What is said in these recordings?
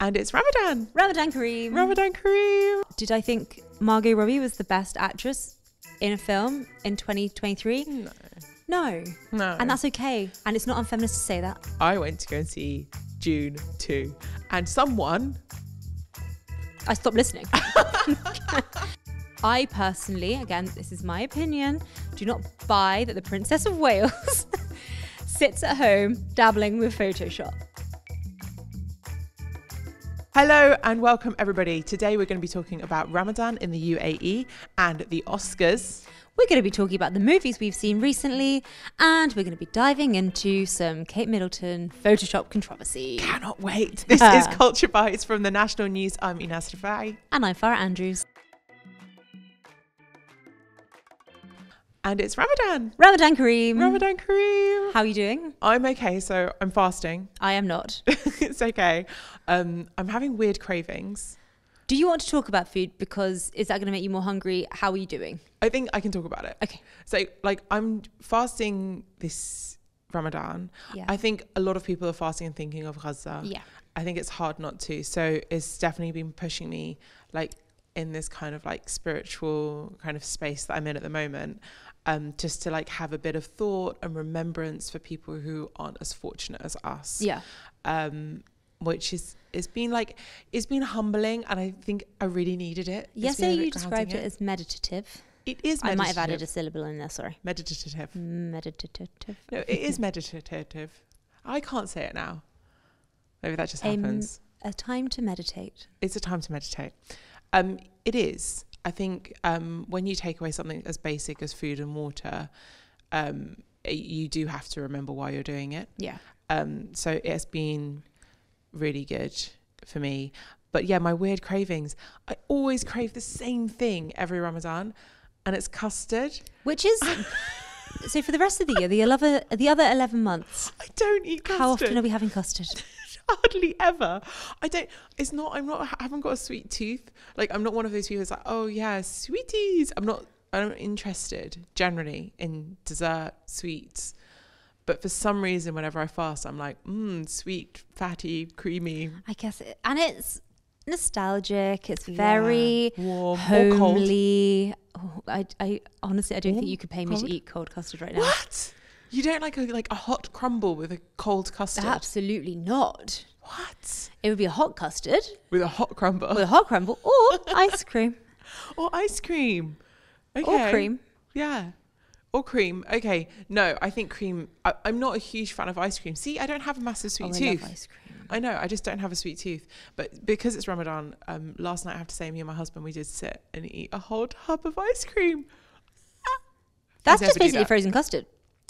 and it's Ramadan. Ramadan Kareem. Ramadan Kareem. Did I think Margot Robbie was the best actress in a film in 2023? No. No. No. And that's okay. And it's not unfeminist to say that. I went to go and see June 2, and someone. I stopped listening. I personally, again, this is my opinion, do not buy that the Princess of Wales sits at home dabbling with Photoshop. Hello and welcome, everybody. Today we're going to be talking about Ramadan in the UAE and the Oscars. We're going to be talking about the movies we've seen recently, and we're going to be diving into some Kate Middleton Photoshop controversy. Cannot wait. This is Culture Bites from the National News. I'm Ines Safai And I'm Farah Andrews. and it's Ramadan. Ramadan Kareem. Ramadan Kareem. How are you doing? I'm okay. So I'm fasting. I am not. it's okay. Um, I'm having weird cravings. Do you want to talk about food? Because is that going to make you more hungry? How are you doing? I think I can talk about it. Okay. So, like, I'm fasting this Ramadan. Yeah. I think a lot of people are fasting and thinking of Gaza. Yeah. I think it's hard not to. So, it's definitely been pushing me, like, in this kind of like spiritual kind of space that I'm in at the moment um, just to like have a bit of thought and remembrance for people who aren't as fortunate as us. Yeah. Um, which is it's been like it's been humbling, and I think I really needed it. Yesterday you described it. it as meditative. It is. Meditative. I might have added a syllable in there. Sorry. Meditative. Meditative. No, it is meditative. I can't say it now. Maybe that just happens. a time to meditate. It's a time to meditate. Um, it is. I think um, when you take away something as basic as food and water, um, you do have to remember why you're doing it. Yeah. Um, so it's been really good for me. But yeah, my weird cravings. I always crave the same thing every Ramadan, and it's custard. Which is. so for the rest of the year, the, other the other 11 months. I don't eat custard. How often are we having custard? hardly ever. I don't. It's not. I'm not. I haven't got a sweet tooth. Like I'm not one of those people that's like, oh yeah, sweeties. I'm not. I'm not interested generally in dessert sweets. But for some reason, whenever I fast, I'm like, mmm, sweet, fatty, creamy. I guess, it, and it's nostalgic. It's very yeah. warm, homely. Oh, I, I honestly, I don't warm? think you could pay me cold? to eat cold custard right now. What? You don't like a like a hot crumble with a cold custard. Absolutely not. What? It would be a hot custard with a hot crumble. With a hot crumble or ice cream. Or ice cream. Okay. Or cream. Yeah. Or cream. Okay. No, I think cream. I, am not a huge fan of ice cream. See, I don't have a massive sweet oh, tooth. I, love ice cream. I know. I just don't have a sweet tooth. But because it's Ramadan, um, last night I have to say, me and my husband, we did sit and eat a whole tub of ice cream. That's just basically that. frozen custard.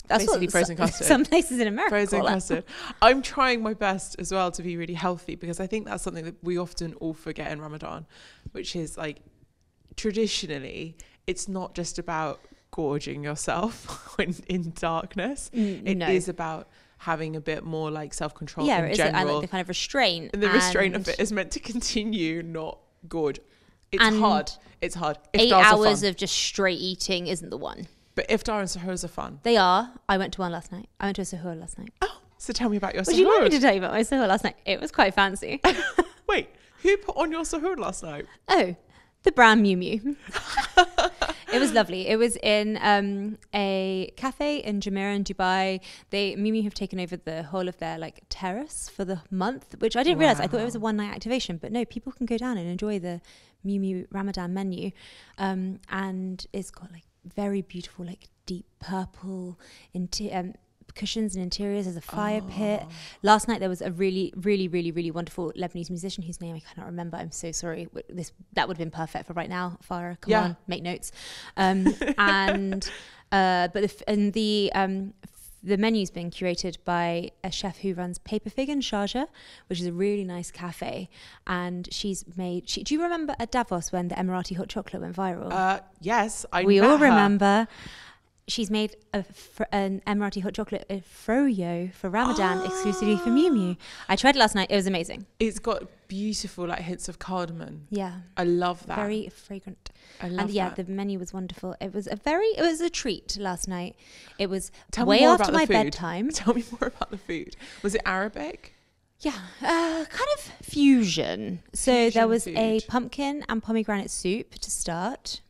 That's basically what, frozen custard. Some places in America. Frozen custard. I'm trying my best as well to be really healthy because I think that's something that we often all forget in Ramadan, which is like traditionally it's not just about gorging yourself in, in darkness. Mm, it no. is about having a bit more like self control. Yeah, in general. and like the kind of restraint. And the and restraint of it is meant to continue, not gorge. It's hard. It's hard. eight hours of just straight eating isn't the one. But iftar and suhoors are fun. They are. I went to one last night. I went to a suhoor last night. Oh, so tell me about your suhoor. Would you want me to tell you about my suhoor last night? It was quite fancy. Wait, who put on your suhoor last night? Oh, the brand Mew Mew. it was lovely. It was in um, a cafe in Jumeirah in Dubai. They Mew have taken over the whole of their like terrace for the month, which I didn't wow. realize. I thought it was a one night activation, but no, people can go down and enjoy the Mew Ramadan menu, um, and it's got like very beautiful, like deep purple into. um, cushions and interiors. There's a fire oh. pit. Last night there was a really, really, really, really wonderful Lebanese musician whose name I cannot remember. I'm so sorry. This that would have been perfect for right now. Farah, come yeah. on, make notes. Um, and uh, but the f- and the um, the menu's been curated by a chef who runs Paper Fig in Sharjah, which is a really nice cafe. And she's made. She, do you remember at Davos when the Emirati hot chocolate went viral? Uh, yes, I. We all her. remember she's made a, an Emirati hot chocolate froyo for Ramadan oh. exclusively for ah. Miu Miu. I tried it last night. It was amazing. It's got beautiful like hints of cardamom. Yeah. I love that. Very fragrant. I love And yeah, that. the menu was wonderful. It was a very it was a treat last night. It was Tell way after my bedtime. Tell me more about the food. Was it Arabic? Yeah, uh, kind of fusion. So fusion there was food. a pumpkin and pomegranate soup to start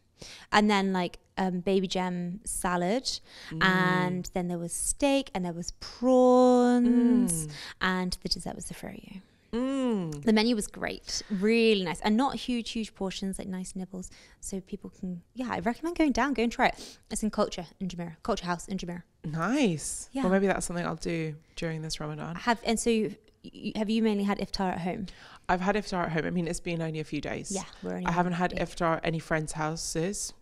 and then like um, baby gem salad, mm. and then there was steak, and there was prawns, mm. and the dessert was the froyo. Mm. The menu was great, really nice, and not huge, huge portions, like nice nibbles, so people can. Yeah, I recommend going down, go and try it. It's in Culture in Jamira, Culture House in Jamira. Nice. Yeah. Well, maybe that's something I'll do during this Ramadan. Have and so you, have you mainly had iftar at home? I've had iftar at home. I mean, it's been only a few days. Yeah, we're only I haven't had yeah. iftar at any friends' houses.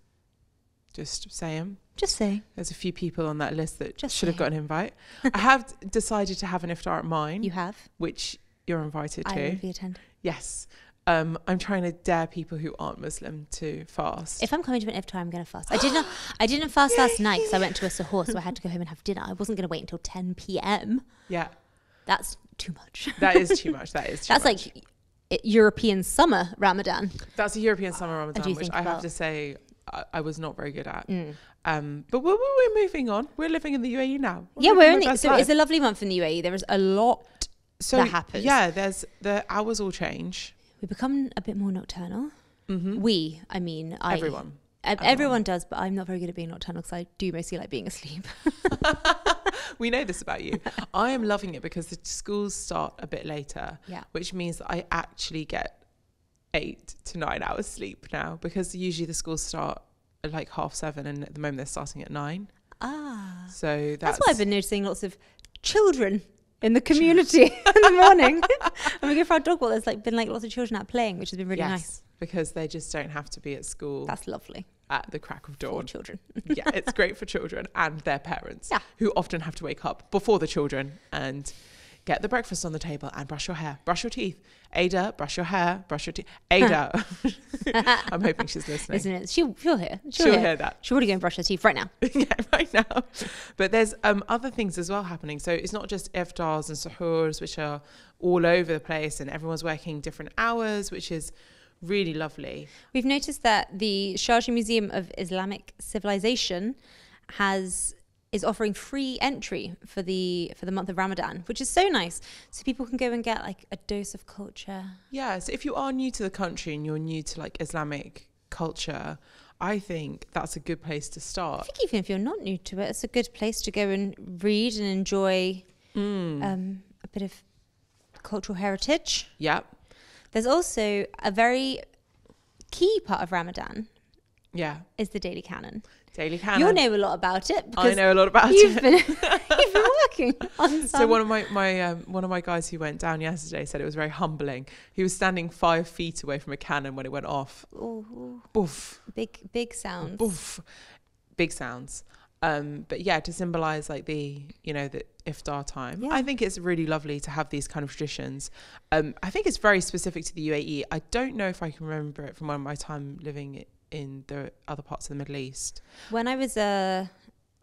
Just saying. Just saying. There's a few people on that list that Just should have got an invite. I have decided to have an iftar at mine. You have, which you're invited I to. I will be attending. Yes. Um, I'm trying to dare people who aren't Muslim to fast. If I'm coming to an iftar, I'm going to fast. I didn't. I didn't fast last night because I went to a sahur, so I had to go home and have dinner. I wasn't going to wait until 10 p.m. Yeah, that's too much. that is too much. That is. Too that's much. like European summer Ramadan. That's a European summer Ramadan, which I about? have to say I, I, was not very good at. Mm. Um, but we're, we're moving on. We're living in the UAE now. We're yeah, we're in the, so it's a lovely month in the UAE. There is a lot so, that happens. Yeah, there's the hours all change. We become a bit more nocturnal. Mm-hmm. We, I mean, I, everyone. Everyone does, but I'm not very good at being nocturnal because I do mostly like being asleep. we know this about you. I am loving it because the schools start a bit later, yeah. which means that I actually get eight to nine hours sleep now because usually the schools start at like half seven and at the moment they're starting at nine. Ah. So that's, that's why I've been noticing lots of children in the community in the morning and we go for our dog walk. There's like been like lots of children out playing, which has been really yes, nice. Because they just don't have to be at school. That's lovely. At the crack of dawn. For children. yeah, it's great for children and their parents. Yeah. Who often have to wake up before the children and get the breakfast on the table and brush your hair, brush your teeth. Ada, brush your hair, brush your teeth. Ada, I'm hoping she's listening. Isn't it? She, will hear. She'll, she'll hear. hear. that. She will go and brush her teeth right now. yeah, right now. But there's um, other things as well happening. So it's not just iftars and suhoors, which are all over the place, and everyone's working different hours, which is really lovely. We've noticed that the Sharjah Museum of Islamic Civilization has is offering free entry for the for the month of Ramadan, which is so nice. So people can go and get like a dose of culture. Yeah, so if you are new to the country and you're new to like Islamic culture, I think that's a good place to start. I think even if you're not new to it, it's a good place to go and read and enjoy mm. um, a bit of cultural heritage. Yep. There's also a very key part of Ramadan. Yeah. Is the daily canon. Daily Canon. You know a lot about it. Because I know a lot about you've it. Been, you've been working on some. So one of my, my um, one of my guys who went down yesterday said it was very humbling. He was standing five feet away from a cannon when it went off. Ooh. Boof. Big big sounds. Boof. Big sounds. Um, but yeah, to symbolise like the you know the iftar time, yeah. I think it's really lovely to have these kind of traditions. Um, I think it's very specific to the UAE. I don't know if I can remember it from when my time living in the other parts of the Middle East. When I was a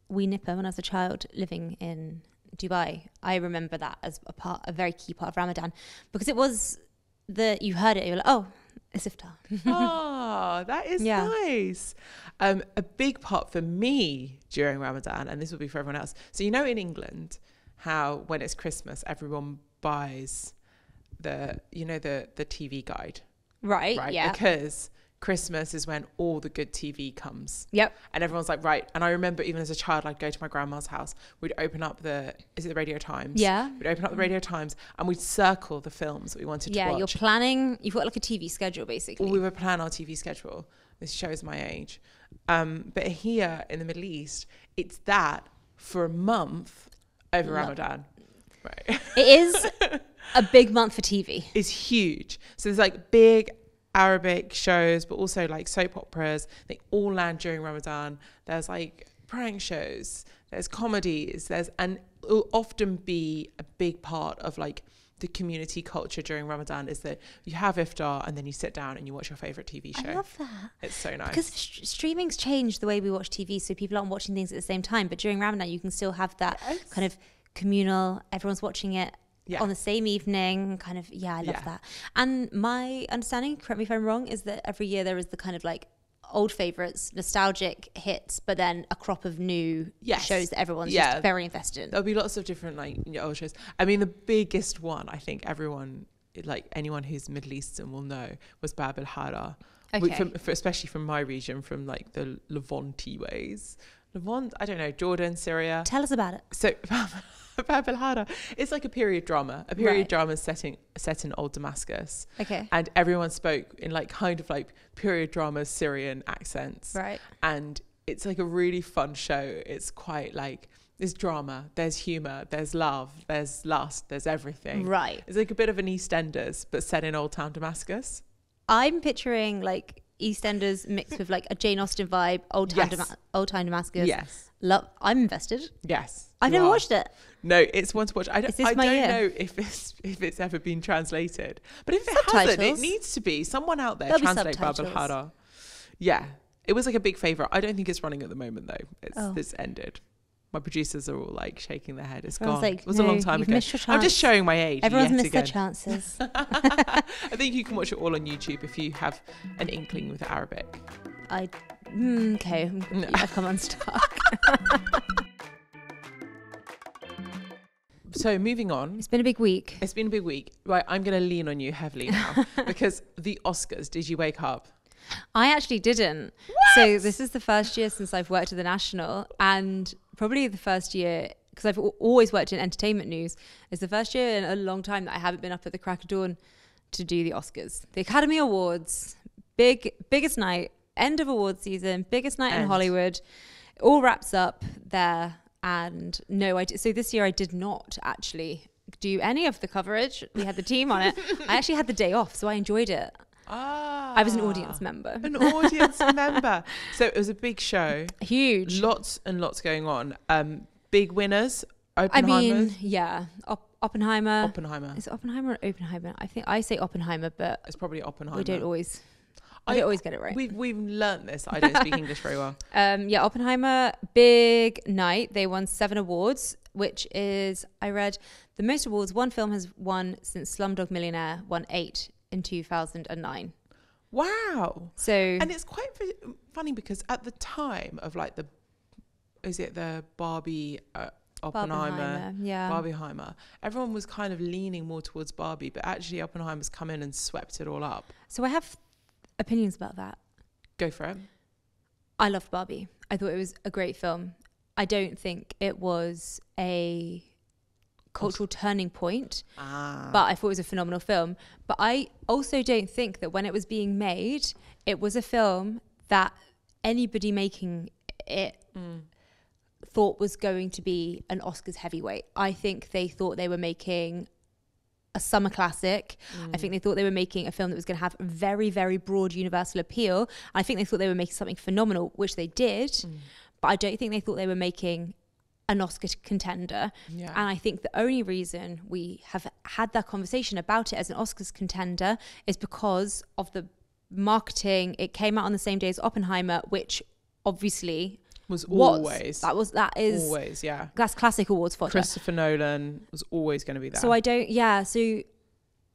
wee nipper, when I was a child living in Dubai, I remember that as a part, a very key part of Ramadan, because it was the you heard it, you were like, oh, it's iftar. Ah, oh, that is yeah. nice. Um, a big part for me during Ramadan, and this will be for everyone else. So you know, in England, how when it's Christmas, everyone buys the you know the the TV guide, right? Right, yeah. Because Christmas is when all the good TV comes. Yep. And everyone's like, right. And I remember even as a child, I'd go to my grandma's house. We'd open up the, is it the Radio Times? Yeah. We'd open up the Radio Times and we'd circle the films that we wanted yeah, to watch. Yeah, you're planning, you've got like a TV schedule basically. we would plan our TV schedule. This shows my age. Um, but here in the Middle East, it's that for a month over Ramadan. Right. It is a big month for TV. It's huge. So there's like big Arabic shows, but also like soap operas. They all land during Ramadan. There's like prank shows, there's comedies, there's and it'll often be a big part of like the community culture during Ramadan is that you have iftar and then you sit down and you watch your favorite TV show. I love that. It's so nice because sh- streaming's changed the way we watch TV, so people aren't watching things at the same time. But during Ramadan, you can still have that yes. kind of communal. Everyone's watching it yeah. on the same evening. Kind of, yeah, I love yeah. that. And my understanding, correct me if I'm wrong, is that every year there is the kind of like old favorites, nostalgic hits, but then a crop of new yes. shows that everyone's yeah. just very invested in. There'll be lots of different like old shows. I mean, the biggest one I think everyone, like anyone who's Middle Eastern, will know was Bab al Hara. Okay. From, for, especially from my region, from like the Levante ways, I don't know, Jordan, Syria. Tell us about it. So Bab el It's like a period drama. A period right. drama setting set in old Damascus. Okay. And everyone spoke in like kind of like period drama Syrian accents. Right. And it's like a really fun show. It's quite like there's drama, there's humor, there's love, there's lust, there's everything. Right. It's like a bit of an EastEnders, but set in old town Damascus. I'm picturing like EastEnders mixed with like a Jane Austen vibe, old time, yes. old time Damascus. Yes, love. I'm invested. Yes, I've never are. watched it. No, it's one to watch. I don't, I don't know if it's if it's ever been translated, but if subtitles. it hasn't, it needs to be. Someone out there There'll translate Babel Hara. Yeah, it was like a big favorite. I don't think it's running at the moment though. It's oh. it's ended my producers are all like shaking their head. It's Everyone's gone. Like, it was no, a long time ago. I'm just showing my age. Everyone's missed again. their chances. I think you can watch it all on YouTube if you have an inkling with Arabic. I mm, okay. No. I've come unstuck. so moving on. It's been a big week. It's been a big week. Right, I'm going to lean on you heavily now because the Oscars. Did you wake up? I actually didn't. What? So this is the first year since I've worked at the National, and probably the first year because I've always worked in entertainment news. It's the first year in a long time that I haven't been up at the crack of dawn to do the Oscars, the Academy Awards, big biggest night, end of award season, biggest night end. in Hollywood. It all wraps up there, and no, I did, so this year I did not actually do any of the coverage. We had the team on it. I actually had the day off, so I enjoyed it. Ah, I was an audience ah, member. An audience member. So it was a big show. Huge. Lots and lots going on. Um, big winners. I mean, yeah. Op- Oppenheimer. Oppenheimer. Is it Oppenheimer or Oppenheimer? I think I say Oppenheimer, but it's probably Oppenheimer. We don't always. I, I don't always get it right. We've we've learned this. I don't speak English very well. Um, yeah, Oppenheimer, big night. They won seven awards, which is I read the most awards one film has won since Slumdog Millionaire won eight in 2009. Wow. So and it's quite funny because at the time of like the is it the Barbie uh, Oppenheimer, yeah. Barbieheimer. Everyone was kind of leaning more towards Barbie, but actually Oppenheimer's come in and swept it all up. So I have opinions about that. Go for it. I loved Barbie. I thought it was a great film. I don't think it was a cultural turning point. Ah. But I thought it was a phenomenal film. But I also don't think that when it was being made, it was a film that anybody making it mm. thought was going to be an Oscars heavyweight. I think they thought they were making a summer classic. Mm. I think they thought they were making a film that was going to have very, very broad universal appeal. I think they thought they were making something phenomenal, which they did. Mm. But I don't think they thought they were making an Oscar contender. Yeah. And I think the only reason we have had that conversation about it as an Oscars contender is because of the marketing. It came out on the same day as Oppenheimer, which obviously was always that was that is always yeah that's classic awards for Christopher Nolan was always going to be that. So I don't yeah so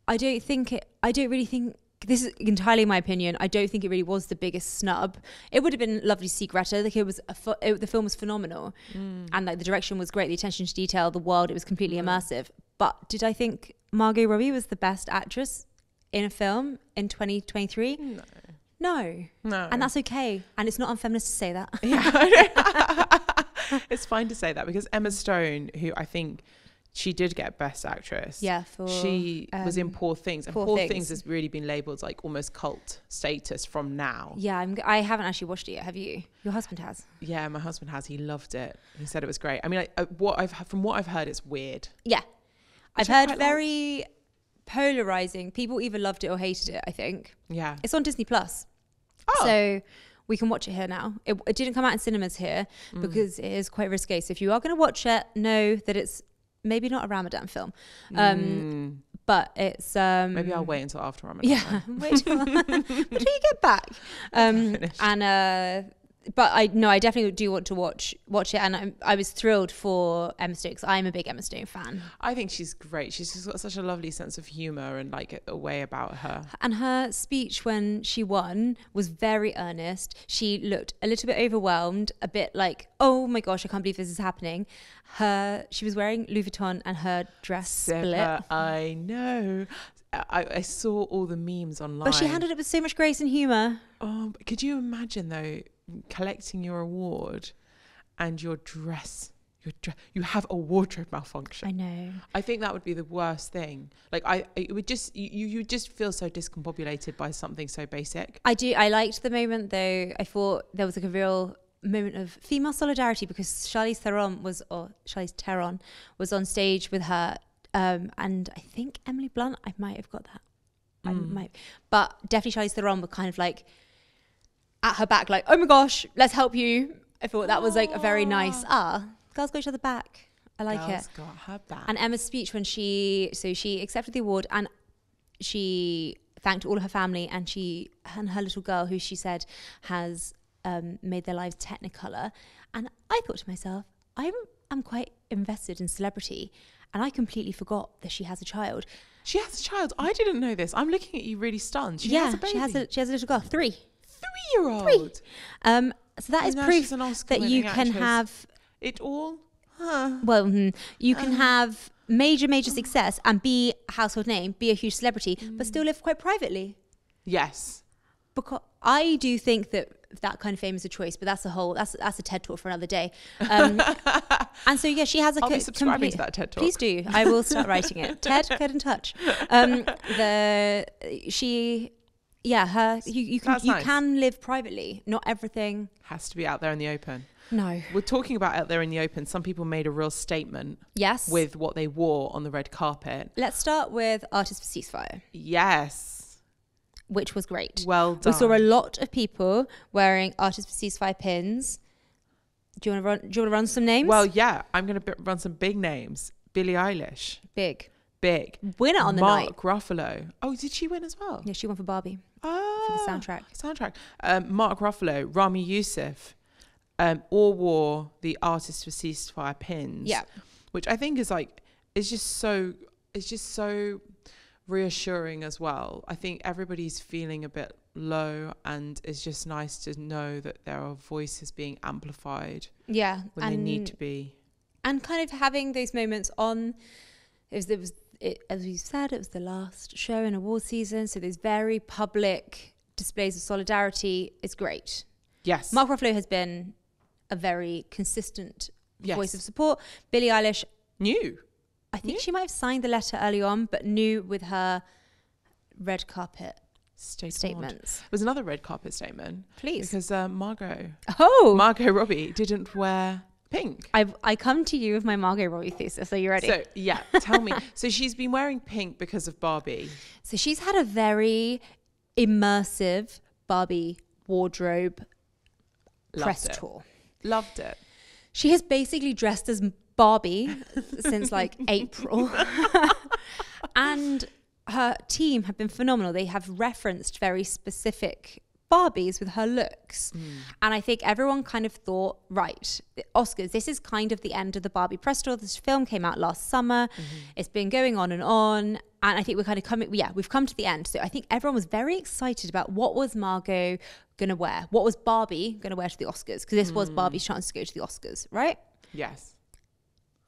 I don't think it I don't really think this is entirely my opinion. I don't think it really was the biggest snub. It would have been lovely to see Greta. Like it was it, the film was phenomenal, mm. and like the direction was great, the attention to detail, the world. It was completely mm. immersive. But did I think Margot Robbie was the best actress in a film in 2023? No. No. No. And that's okay. And it's not unfeminist to say that. Yeah, it's fine to say that because Emma Stone, who I think she did get Best Actress. Yeah, for she um, was in um, Poor Things, and Poor, Poor things. things. has really been labelled like almost cult status from now. Yeah, I'm, I have not actually watched it yet. Have you? Your husband has. Yeah, my husband has. He loved it. He said it was great. I mean, like, uh, what I've from what I've heard, it's weird. Yeah, I've heard very like. polarizing. People either loved it or hated it. I think. Yeah, it's on Disney Plus. Oh. So we can watch it here now. It, it didn't come out in cinemas here mm. because it is quite risque. So if you are going to watch it, know that it's maybe not a Ramadan film. Um, mm. But it's um, maybe I'll wait until after Ramadan. Yeah, wait till, wait till you get back. Um, and uh, but I no, I definitely do want to watch watch it, and I'm, i was thrilled for Emma Stone because I'm a big Emma Stone fan. I think she's great. She's just got such a lovely sense of humor and like a way about her. And her speech when she won was very earnest. She looked a little bit overwhelmed, a bit like, "Oh my gosh, I can't believe this is happening." Her she was wearing Louis Vuitton, and her dress split. I know. I, I saw all the memes online. But she handled it with so much grace and humor. Oh, could you imagine though? collecting your award and your dress your dre- you have a wardrobe malfunction. I know. I think that would be the worst thing. Like I, it would just you, you just feel so discombobulated by something so basic. I do. I liked the moment though. I thought there was like a real moment of female solidarity because Charlize Theron was or Charlize Theron was on stage with her, um, and I think Emily Blunt. I might have got that. Mm. I might, but definitely Charlize Theron were kind of like at her back, like, oh my gosh, let's help you. I thought that was like a very nice, ah, girls got each other back. I like Girls it. got her back. And Emma's speech when she, so she accepted the award and she thanked all her family and she, and her little girl who she said has um, made their lives technicolor. And I thought to myself, I'm, I'm quite invested in celebrity and I completely forgot that she has a child. She has a child. I didn't know this. I'm looking at you really stunned. She yeah, has a baby. she has a, she has a little girl, three three year old. Three. Um, so that and is proof that you can actress. have it all. Huh. Well, hmm, you can um, have major, major success and be a household name, be a huge celebrity, mm. but still live quite privately. Yes. Because I do think that that kind of fame is a choice, but that's a whole that's that's a TED talk for another day. Um, and so yeah, she has a. I'll co- be subscribing complete, to that TED talk. Please do. I will start writing it. TED, get in touch. Um, the she yeah, her you, you can you can live privately. Not everything has to be out there in the open. No. We're talking about out there in the open. Some people made a real statement. Yes. With what they wore on the red carpet. Let's start with Artists for Ceasefire. Yes. Which was great. Well done. We saw a lot of people wearing Artists for Ceasefire pins. Do you want to run? Do you want to run some names? Well, yeah, I'm going to b- run some big names. Billie Eilish. Big big winner on the Mark night. Ruffalo. Oh, did she win as well? Yeah, she won for Barbie. Oh, for the soundtrack. Soundtrack. Um, Mark Ruffalo, Rami Youssef, um, all wore the artist for ceasefire pins. Yeah, which I think is like it's just so it's just so reassuring as well. I think everybody's feeling a bit low and it's just nice to know that there are voices being amplified yeah when and, they need to be and kind of having those moments on it was, it was it, as we said, it was the last show in award season, so these very public displays of solidarity is great. Yes. Mark Ruffalo has been a very consistent yes. voice of support. Billie Eilish knew. I think she might have signed the letter early on, but knew with her red carpet State statements. It was another red carpet statement. Please. Because uh, Margot. Oh. Margot Robbie didn't wear pink. I've, I come to you with my Margot Robbie thesis. Are you ready? So, yeah, tell me. So, she's been wearing pink because of Barbie. So, she's had a very immersive Barbie wardrobe Loved press it. tour. Loved it. She has basically dressed as Barbie since like April. and her team have been phenomenal. They have referenced very specific Barbies with her looks. Mm. And I think everyone kind of thought, right, Oscars, this is kind of the end of the Barbie press tour. This film came out last summer. Mm-hmm. It's been going on and on. And I think we're kind of coming, yeah, we've come to the end. So I think everyone was very excited about what was Margot going to wear? What was Barbie going to wear to the Oscars? Because this mm. was Barbie's mm. chance to go to the Oscars, right? Yes.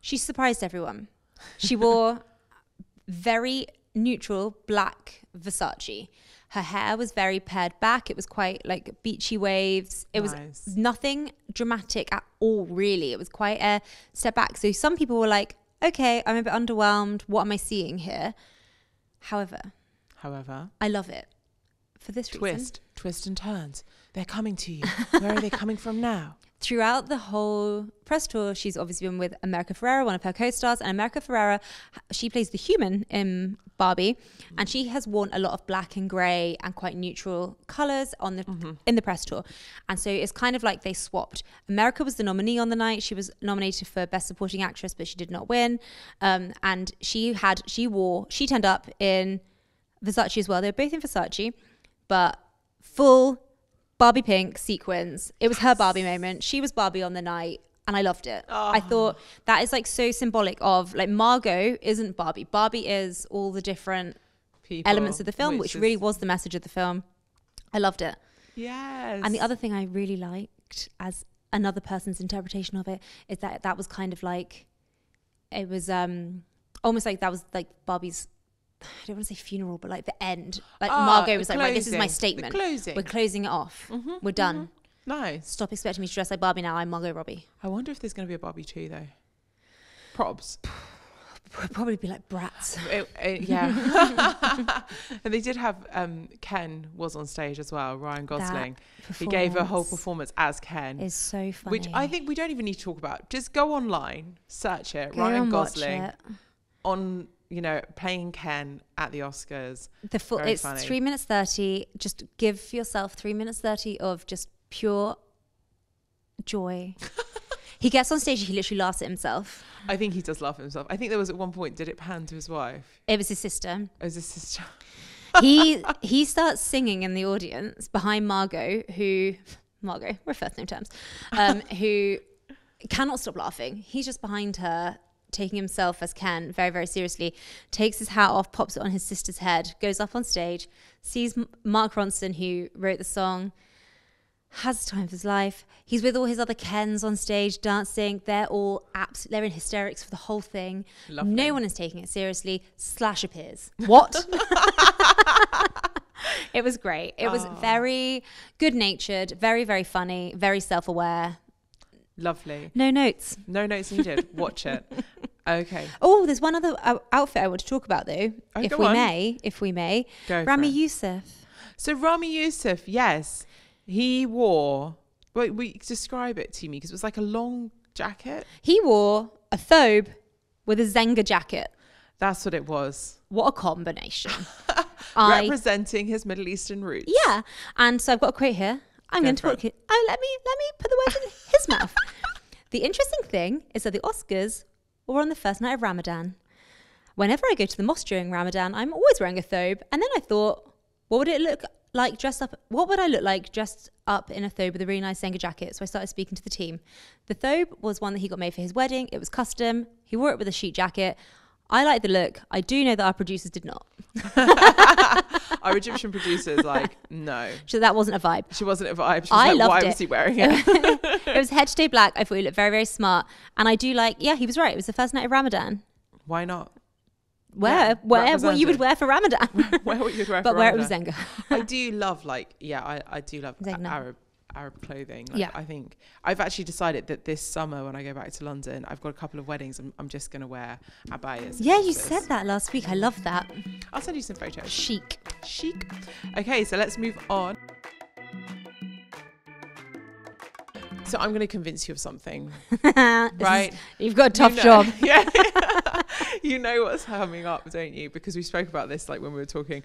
She surprised everyone. She wore very neutral black Versace her hair was very paired back. It was quite like beachy waves. It nice. was nothing dramatic at all, really. It was quite a step back. So some people were like, okay, I'm a bit underwhelmed. What am I seeing here? However, however, I love it for this twist, reason. twist and turns. They're coming to you. Where are they coming from now? throughout the whole press tour, she's obviously been with America Ferrera, one of her co-stars, and America Ferrera, she plays the human in Barbie, and she has worn a lot of black and grey and quite neutral colours on the mm-hmm. in the press tour, and so it's kind of like they swapped. America was the nominee on the night; she was nominated for Best Supporting Actress, but she did not win. Um, and she had she wore she turned up in Versace as well. They were both in Versace, but full Barbie pink sequins. It was her Barbie moment. She was Barbie on the night and I loved it. Oh. I ah. thought that is like so symbolic of like Margot isn't Barbie. Barbie is all the different People, elements of the film, which, which really was the message of the film. I loved it. Yes. And the other thing I really liked as another person's interpretation of it is that that was kind of like it was um almost like that was like Barbie's I don't want to say funeral, but like the end. Like Ah, Margot was like, right, this is my statement. the statement. closing. We're closing it off. Mhm, We're mm-hmm. done. Nice. Stop expecting me to dress like Barbie now. I'm Margot Robbie. I wonder if there's going to be a Barbie too, though. Props. We'll probably be like brats. yeah. and they did have um, Ken was on stage as well, Ryan Gosling. He gave a whole performance as Ken, It's so funny. which I think we don't even need to talk about. Just go online, search it, Go Ryan and watch Gosling it. on you know, playing Ken at the Oscars. The full it's funny. three minutes thirty. Just give yourself three minutes thirty of just pure joy. he gets on stage, he literally laughs at himself. I think he does laugh at himself. I think there was at one point, did it pan to his wife? It was his sister. It was his sister. he he starts singing in the audience behind Margot, who Margot, we're first name terms, um, who cannot stop laughing. He's just behind her taking himself as Ken very, very seriously, takes his hat off, pops it on his sister's head, goes up on stage, sees Mark Ronson, who wrote the song, has the time of his life. He's with all his other Kens on stage dancing. They're all absolutely, they're in hysterics for the whole thing. Lovely. No one is taking it seriously. Slash appears. What? it was great. It oh. was very good natured, very, very funny, very self aware Lovely. No notes. No notes needed. Watch it. Okay. Oh, there's one other uh, outfit I want to talk about though, oh, if we on. may, if we may. Go Rami Youssef. So Rami Youssef, yes, he wore. Wait, we describe it to me because it was like a long jacket. He wore a thobe with a Zenga jacket. That's what it was. What a combination. I, Representing his Middle Eastern roots. Yeah. And so I've got a quote here. I'm going to talk. Oh, let me let me put the words in his mouth. The interesting thing is that the Oscars were on the first night of Ramadan. Whenever I go to the mosque during Ramadan, I'm always wearing a thobe. And then I thought, what would it look like dressed up? What would I look like dressed up in a thobe with a really nice Senga jacket? So I started speaking to the team. The thobe was one that he got made for his wedding. It was custom. He wore it with a sheet jacket. I like the look. I do know that our producers did not. our Egyptian producers like no. So that wasn't a vibe. She wasn't a vibe. She was I like, loved why it. was he wearing it? it was head to toe black. I thought he looked very, very smart. And I do like, yeah, he was right. It was the first night of Ramadan. Why not? Where, yeah, where, what you would wear for Ramadan? where what you'd wear but for Ramadan? But wear it with Zenga. I do love like, yeah, I, I do love Zengna. Arab Arab clothing. Like yeah. I think I've actually decided that this summer when I go back to London, I've got a couple of weddings. I'm, I'm just going to wear abayas. Yeah, you said that last week. I love that. I'll send you some photos. Chic. Chic. Okay, so let's move on. So I'm going to convince you of something, right? Is, you've got a tough you know, job. yeah. you know what's coming up, don't you? Because we spoke about this like when we were talking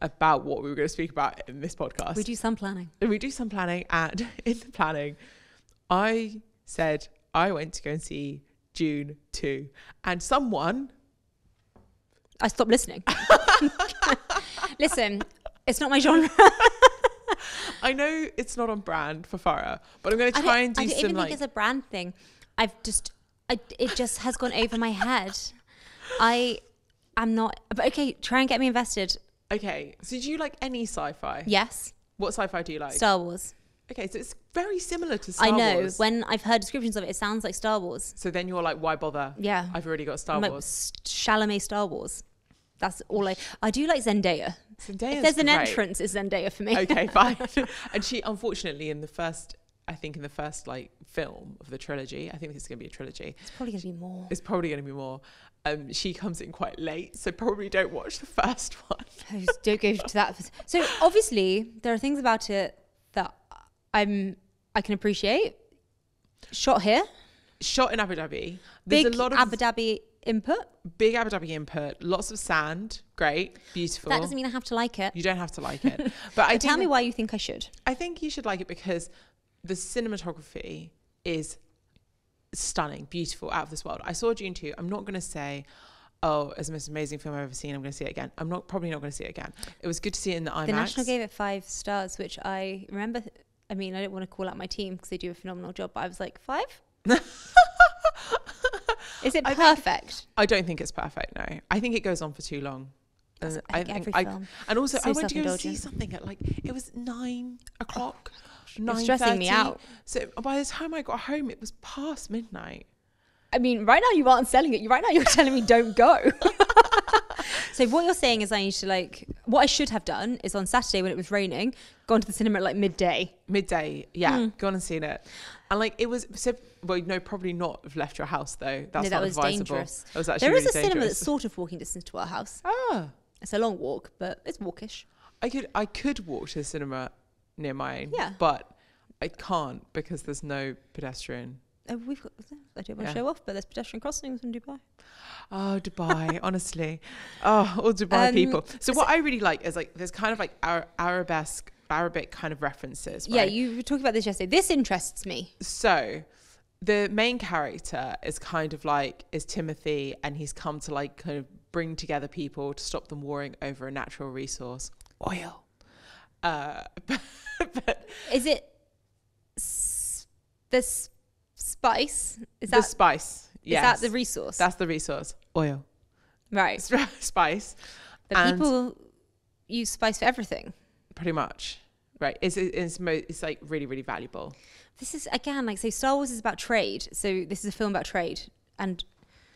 about what we were going to speak about in this podcast. We do some planning. We do some planning, and in the planning, I said I went to go and see June 2, and someone. I stopped listening. Listen, it's not my genre. I know it's not on brand for Farah, but I'm going to try and do some. I don't even like, think it's a brand thing. I've just, I, it just has gone over my head. I am not. But okay, try and get me invested. Okay. So do you like any sci-fi? Yes. What sci-fi do you like? Star Wars. Okay, so it's very similar to Star I know. Wars. When I've heard descriptions of it, it sounds like Star Wars. So then you're like, why bother? Yeah. I've already got Star I'm like, Wars. Chalamet Star Wars. That's all I. I do like Zendaya. Zendaya. If there's an entrance, it's Zendaya for me. Okay, fine. and she, unfortunately, in the first, I think, in the first like film of the trilogy, I think this is going to be a trilogy. It's probably going to be more. It's probably going to be more. Um, she comes in quite late, so probably don't watch the first one. just don't go to that. So obviously, there are things about it that I'm I can appreciate. Shot here, shot in Abu Dhabi. There's Big a lot of Abu Dhabi input. Big Abu Dhabi input. Lots of sand. Great, beautiful. That doesn't mean I have to like it. You don't have to like it, but, but I tell me why you think I should. I think you should like it because the cinematography is stunning, beautiful, out of this world. I saw June 2. I'm not going to say, oh, it's the most amazing film I've ever seen. I'm going to see it again. I'm not probably not going to see it again. It was good to see it in the IMAX. The National gave it five stars, which I remember. I mean, I don't want to call out my team because they do a phenomenal job, but I was like, five? Is it perfect? I, think, I don't think it's perfect, no. I think it goes on for too long. And I think, I every I, film. and also so I went to go see something at like it was nine o'clock. Oh it's stressing me out. So by the time I got home, it was past midnight. I mean, right now you aren't selling it. Right now you're telling me don't go. so what you're saying is I need to like what I should have done is on Saturday when it was raining, gone to the cinema at like midday. Midday, yeah, mm. gone and seen it. And like it was well, no, probably not have left your house though. That's no, that not was advisable. Dangerous. Was there is really a dangerous. cinema that's sort of walking distance to our house. Ah. It's a long walk, but it's walkish. I could I could walk to the cinema near mine. Yeah. But I can't because there's no pedestrian. Uh, we've got. I don't want to show off, but there's pedestrian crossings in Dubai. Oh, Dubai! honestly, oh, all Dubai um, people. So what I really like is like there's kind of like arabesque, Arabic kind of references. Right? Yeah, you were talking about this yesterday. This interests me. So the main character is kind of like is Timothy, and he's come to like kind of bring together people to stop them warring over a natural resource, oil. Uh, but, is it the spice? Is the that spice? Yes. Is that the resource? That's the resource. Oil. Right. spice. The and people use spice for everything. Pretty much. Right. It's, it's, mo- it's like really, really valuable. This is, again, like, so Star Wars is about trade. So this is a film about trade. And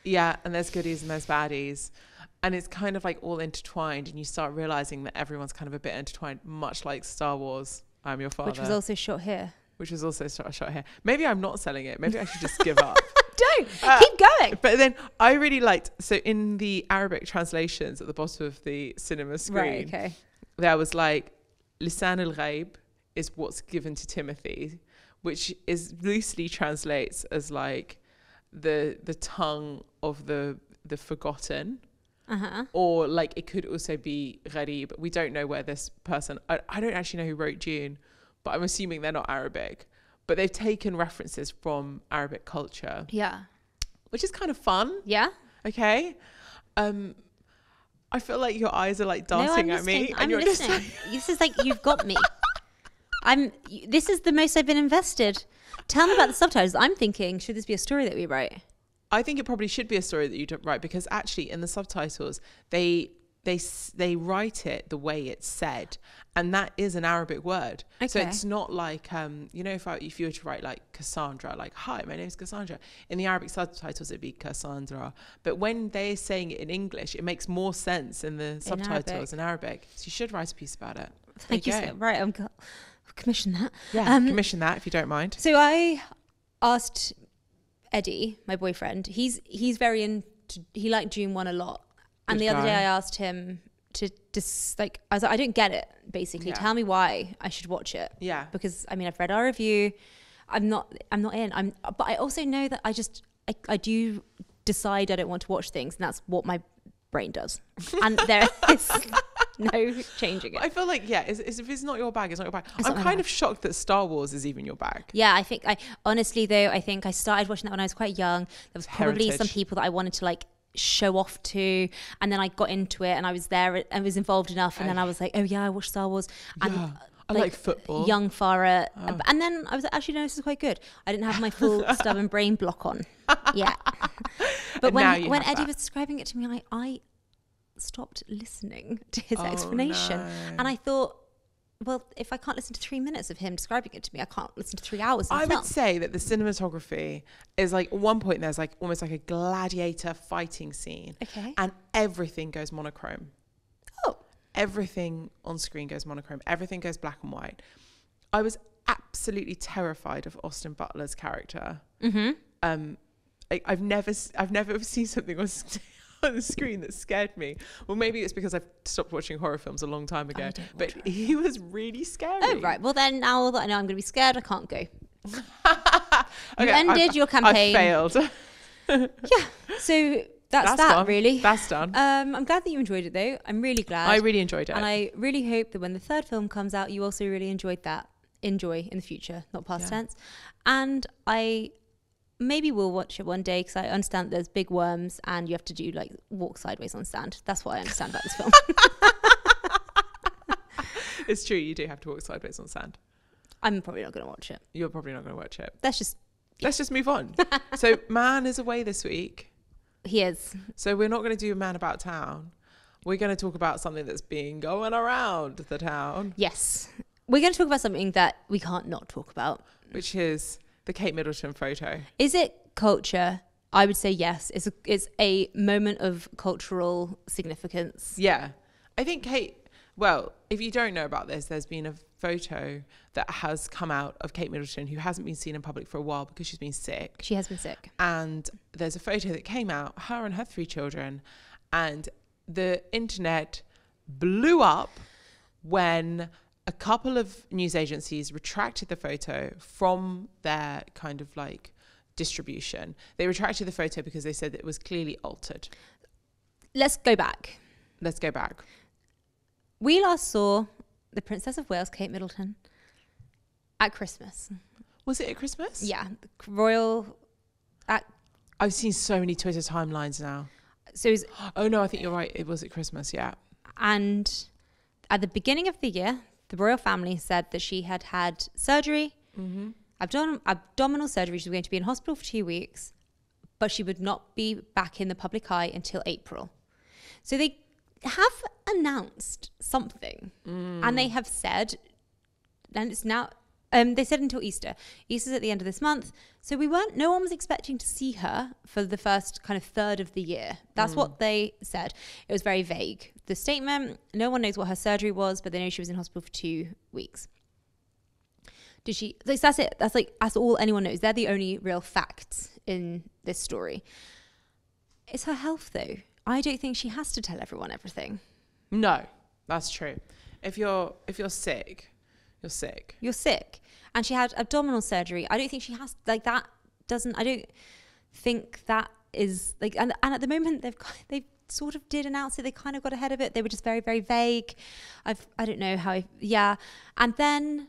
yeah, and there's goodies and there's baddies and it's kind of like all intertwined and you start realizing that everyone's kind of a bit intertwined much like star wars i'm your father which was also shot here which was also shot, here maybe i'm not selling it maybe i should just give up don't uh, keep going but then i really liked so in the arabic translations at the bottom of the cinema screen right, okay. there was like lisan al-ghaib is what's given to timothy which is loosely translates as like the the tongue of the the forgotten uh-huh. Or like it could also be Gharib. We don't know where this person, I, I don't actually know who wrote June, but I'm assuming they're not Arabic. But they've taken references from Arabic culture. Yeah. Which is kind of fun. Yeah. Okay. Um, I feel like your eyes are like darting no, at me, and I'm you're listening. just this is like you've got me. I'm. This is the most I've been invested. Tell me about the subtitles. I'm thinking, should this be a story that we write? I think it probably should be a story that you don't write because actually in the subtitles they they they write it the way it's said, and that is an Arabic word. Okay. So it's not like um, you know if I, if you were to write like Cassandra, like hi, my name is Cassandra. In the Arabic subtitles, it'd be Cassandra, but when they're saying it in English, it makes more sense in the in subtitles Arabic. in Arabic. So you should write a piece about it. Thank there you. you so, right, I'm co- commission that. Yeah, um, commission that if you don't mind. So I asked Eddie, my boyfriend, he's he's very into he liked June One a lot. And Good the other guy. day, I asked him to just like I was like, I don't get it. Basically, Yeah. tell me why I should watch it Yeah. because I mean I've read our review. I'm not I'm not in. I'm but I also know that I just I, I do decide I don't want to watch things and that's what my brain does. And there is no changing it. I feel like yeah, it's, it's, if it's not your bag, it's not your bag. It's I'm kind of shocked that Star Wars is even your bag. Yeah, I think I honestly though I think I started watching that when I was quite young. There was probably Heritage. some people that I wanted to like show off to and then I got into it and I was there and was involved enough and I, then I was like oh yeah I watch Star Wars and yeah. I like, football. Young Farah. Oh. And then I was like, actually, no, this is quite good. I didn't have my full stubborn brain block on. Yeah. but and when, when Eddie that. was describing it to me, I, I, stopped listening to his oh, explanation. No. And I thought, well, if I can't listen to three minutes of him describing it to me, I can't listen to three hours. I film. would say that the cinematography is like at one point there's like almost like a gladiator fighting scene. Okay. And everything goes monochrome. Oh. Everything on screen goes monochrome. Everything goes black and white. I was absolutely terrified of Austin Butler's character. Mm-hmm. Um, I, have never, I've never seen something on. on the screen that scared me. Well, maybe it's because I've stopped watching horror films a long time ago. But he was really scary. Oh right. Well then now that I know I'm going to be scared, I can't go. okay, you ended I've, your campaign. I failed. yeah. So that's, that's that really. That's done. Um, I'm glad that you enjoyed it though. I'm really glad. I really enjoyed it, and I really hope that when the third film comes out, you also really enjoyed that. Enjoy in the future, not past yeah. tense. And I maybe we'll watch it one day because I understand there's big worms and you have to do like walk sideways on sand. That's what I understand about this film. it's true. You do have to walk sideways on sand. I'm probably not going to watch it. You're probably not going to watch it. Let's just. Yeah. Let's just move on. so, man is away this week. He is. So, we're not going to do Man About Town. We're going to talk about something that's been going around the town. Yes. We're going to talk about something that we can't not talk about, which is the Kate Middleton photo. Is it culture? I would say yes. It's a, it's a moment of cultural significance. Yeah. I think Kate, well, if you don't know about this, there's been a photo that has come out of Kate Middleton, who hasn't been seen in public for a while because she's been sick. She has been sick. And there's a photo that came out, her and her three children, and the internet blew up when a couple of news agencies retracted the photo from their kind of like distribution. They retracted the photo because they said it was clearly altered. Let's go back. Let's go back. We last saw the Princess of Wales, Kate Middleton, at Christmas. Was it at Christmas? Yeah, royal. At I've seen so many Twitter timelines now. So is oh no, I think you're right. It was at Christmas, yeah. And at the beginning of the year, the royal family said that she had had surgery, mm-hmm. abdom- abdominal surgery. She was going to be in hospital for two weeks, but she would not be back in the public eye until April. So they have announced something, mm. and they have said, and it's now um, they said until Easter. Easter's at the end of this month, so we weren't. No one was expecting to see her for the first kind of third of the year. That's mm. what they said. It was very vague. The statement. No one knows what her surgery was, but they know she was in hospital for two weeks. Did she? That's it. That's like that's all anyone knows. They're the only real facts in this story. It's her health, though. I don't think she has to tell everyone everything. No, that's true. If you're if you're sick, you're sick. You're sick and she had abdominal surgery. I don't think she has like that. Doesn't I don't think that is like and, and at the moment they've got, they've sort of did announce it. They kind of got ahead of it. They were just very very vague. I've I don't know how. I, yeah, and then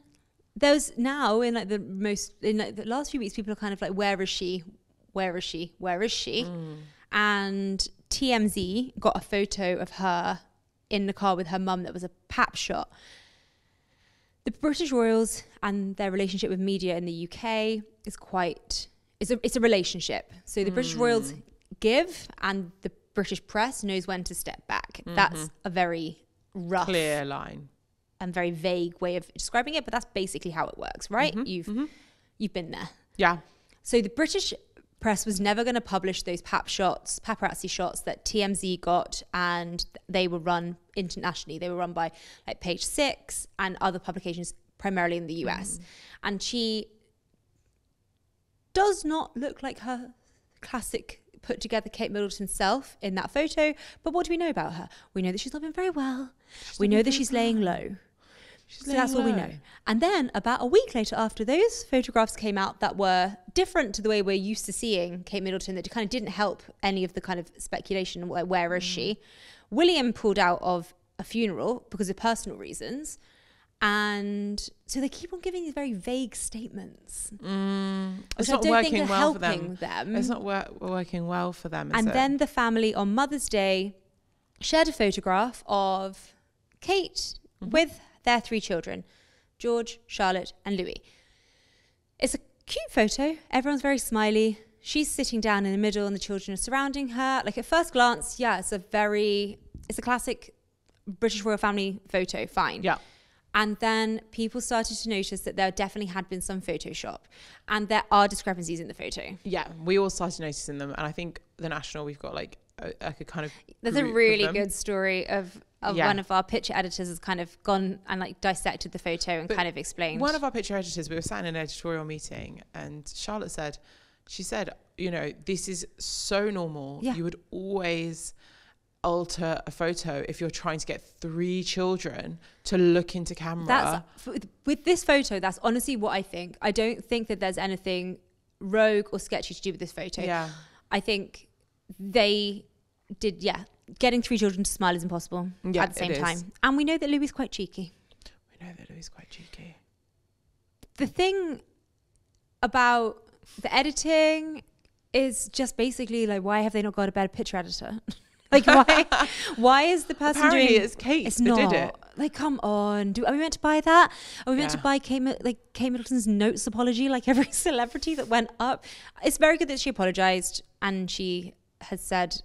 there's now in like the most in like the last few weeks people are kind of like where is she where is she where is she mm. and tmz got a photo of her in the car with her mum that was a pap shot the British royals and their relationship with media in the UK is quite it's a it's a relationship. So the mm. British royals hmm. give, and the British press knows when to step back. Mm-hmm. That's a very rough, clear line, and very vague way of describing it. But that's basically how it works, right? Mm-hmm. You've mm-hmm. you've been there. Yeah. So the British press was never going to publish those pap shots, paparazzi shots that TMZ got, and they were run internationally. They were run by like Page Six and other publications primarily in the US. Mm. And she does not look like her classic put together Kate Middleton self in that photo. But what do we know about her? We know that she's not been very well. She's we know that she's laying low. She's so that's low. all we know. And then about a week later, after those photographs came out that were different to the way we're used to seeing Kate Middleton, that kind of didn't help any of the kind of speculation where, where is mm. she? William pulled out of a funeral because of personal reasons. And so they keep on giving these very vague statements. Mm, it's not working well for them. them. It's not wor working well for them. and it? then the family on Mother's Day shared a photograph of Kate mm -hmm. with their three children George, Charlotte, and Louis. It's a cute photo. Everyone's very smiley. She's sitting down in the middle, and the children are surrounding her. Like at first glance, yeah, it's a very it's a classic British royal family photo, fine. Yeah. And then people started to notice that there definitely had been some Photoshop and there are discrepancies in the photo. Yeah, we all started noticing them. And I think the National, we've got like a, like a kind of. There's a really good story of, of yeah. one of our picture editors has kind of gone and like dissected the photo and but kind of explained. One of our picture editors, we were sat in an editorial meeting and Charlotte said, she said, you know, this is so normal. Yeah. You would always alter a photo if you're trying to get three children to look into camera. That's with this photo. That's honestly what I think. I don't think that there's anything rogue or sketchy to do with this photo. Yeah, I think they did. Yeah, getting three children to smile is impossible yeah, at the same time, and we know that Louis is quite cheeky. We know that Louis is quite cheeky. The thing about the editing is just basically like, why have they not got a better picture editor? like why? why is the person Apparently doing? It's Kate. It's not. Did it. Like, come on! Do are we meant to buy that? Are we meant to buy Kate, like Kate Middleton's notes apology, like every celebrity that went up? It's very good that she apologized and she has said, mm.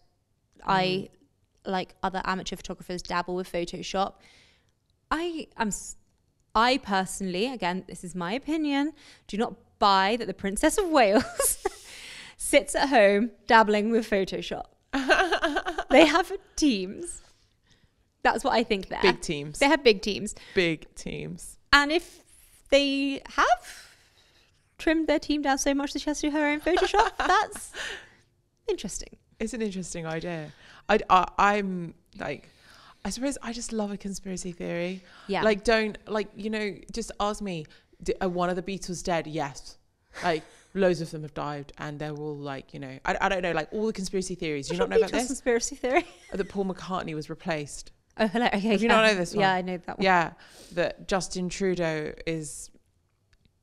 "I, like other amateur photographers, dabble with Photoshop." I am, I personally, again, this is my opinion, do not buy that the Princess of Wales sits at home dabbling with Photoshop they have teams. That's what I think there. Big teams. They have big teams. Big teams. And if they have trimmed their team down so much that she has to do her own Photoshop, that's interesting. It's an interesting idea. I, I, am like, I suppose I just love a conspiracy theory. Yeah. Like, don't, like, you know, just ask me, are one of the Beatles dead? Yes. Like, loads of them have died, and they're all like, you know, I, I don't know, like all the conspiracy theories. Do you not know about this? Conspiracy theory that Paul McCartney was replaced. Oh, hello. Okay, do you not know this one? Yeah, I know that one. Yeah, that Justin Trudeau is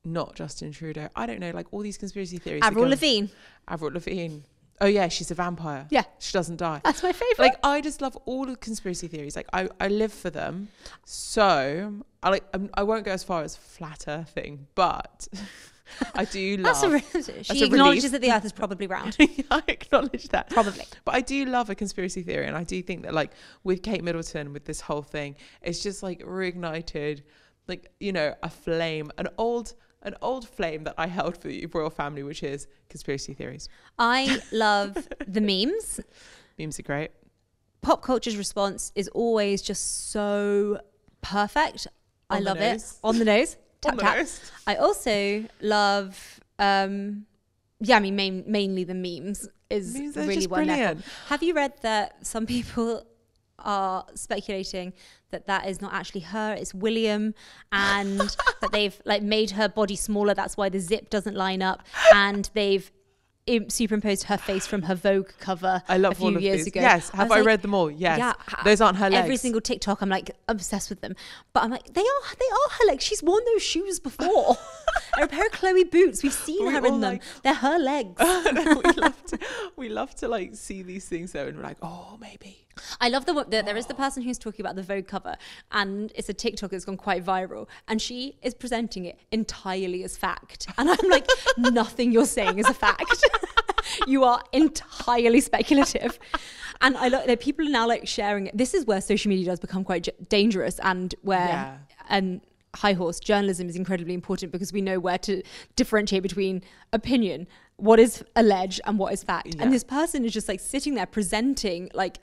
not Justin Trudeau. I don't know, like all these conspiracy theories. Avril Lavigne. Avril Lavigne. Oh yeah, she's a vampire. Yeah, she doesn't die. That's my favorite. Like I just love all the conspiracy theories. Like I, I live for them. So I like I'm, I won't go as far as flat earthing, but I do love. That's a, she a acknowledges relief. that the Earth is probably round. I acknowledge that probably, but I do love a conspiracy theory, and I do think that like with Kate Middleton, with this whole thing, it's just like reignited, like you know, a flame, an old an old flame that I held for the royal family, which is conspiracy theories. I love the memes. Memes are great. Pop culture's response is always just so perfect. On I love nose. it. On the nose tap tap. I also love. Um, yeah, I mean, main, mainly the memes is memes really one brilliant. level. Have you read that some people are speculating that that is not actually her, it's William, and that they've like made her body smaller. That's why the zip doesn't line up, and they've superimposed her face from her Vogue cover I love a few years these. ago. Yes, have I, I like, read them all? Yes. Yeah, those aren't her legs. Every single TikTok, I'm like obsessed with them. But I'm like, they are, they are her legs. She's worn those shoes before. a pair of Chloe boots. We've seen we her in them. Like, They're her legs. we love to we love to like see these things though, and we're like, oh, maybe. I love the one there is the person who's talking about the Vogue cover, and it's a TikTok that's gone quite viral, and she is presenting it entirely as fact, and I'm like, nothing you're saying is a fact. you are entirely speculative. and I look, people are now like sharing it. This is where social media does become quite dangerous and where yeah. and um, high horse, journalism is incredibly important because we know where to differentiate between opinion, what is alleged, and what is fact. Yeah. And this person is just like sitting there presenting like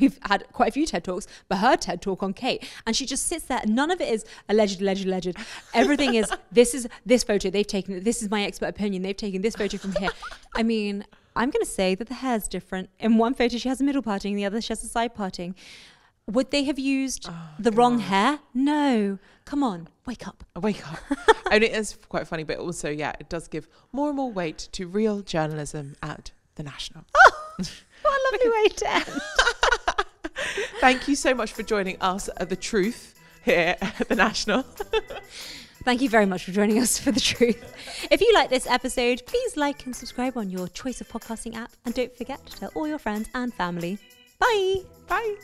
we've had quite a few TED Talks, but her TED Talk on Kate, and she just sits there. None of it is alleged, alleged, alleged. Everything is this is this photo they've taken. This is my expert opinion. They've taken this photo from here. I mean, I'm gonna say that the hair's different. In one photo, she has a middle parting, in the other, she has a side parting. Would they have used oh, the God. wrong hair? No. Come on, wake up. Wake up. and it is quite funny, but also, yeah, it does give more and more weight to real journalism at The National. Oh, what a lovely way to end. Thank you so much for joining us at The Truth here at The National. Thank you very much for joining us for The Truth. If you like this episode, please like and subscribe on your choice of podcasting app. And don't forget to tell all your friends and family. Bye. Bye.